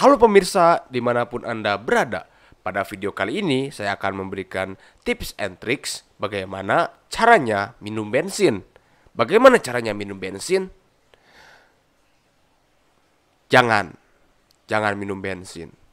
Halo pemirsa dimanapun Anda berada Pada video kali ini saya akan memberikan tips and tricks bagaimana caranya minum bensin Bagaimana caranya minum bensin? Jangan, jangan minum bensin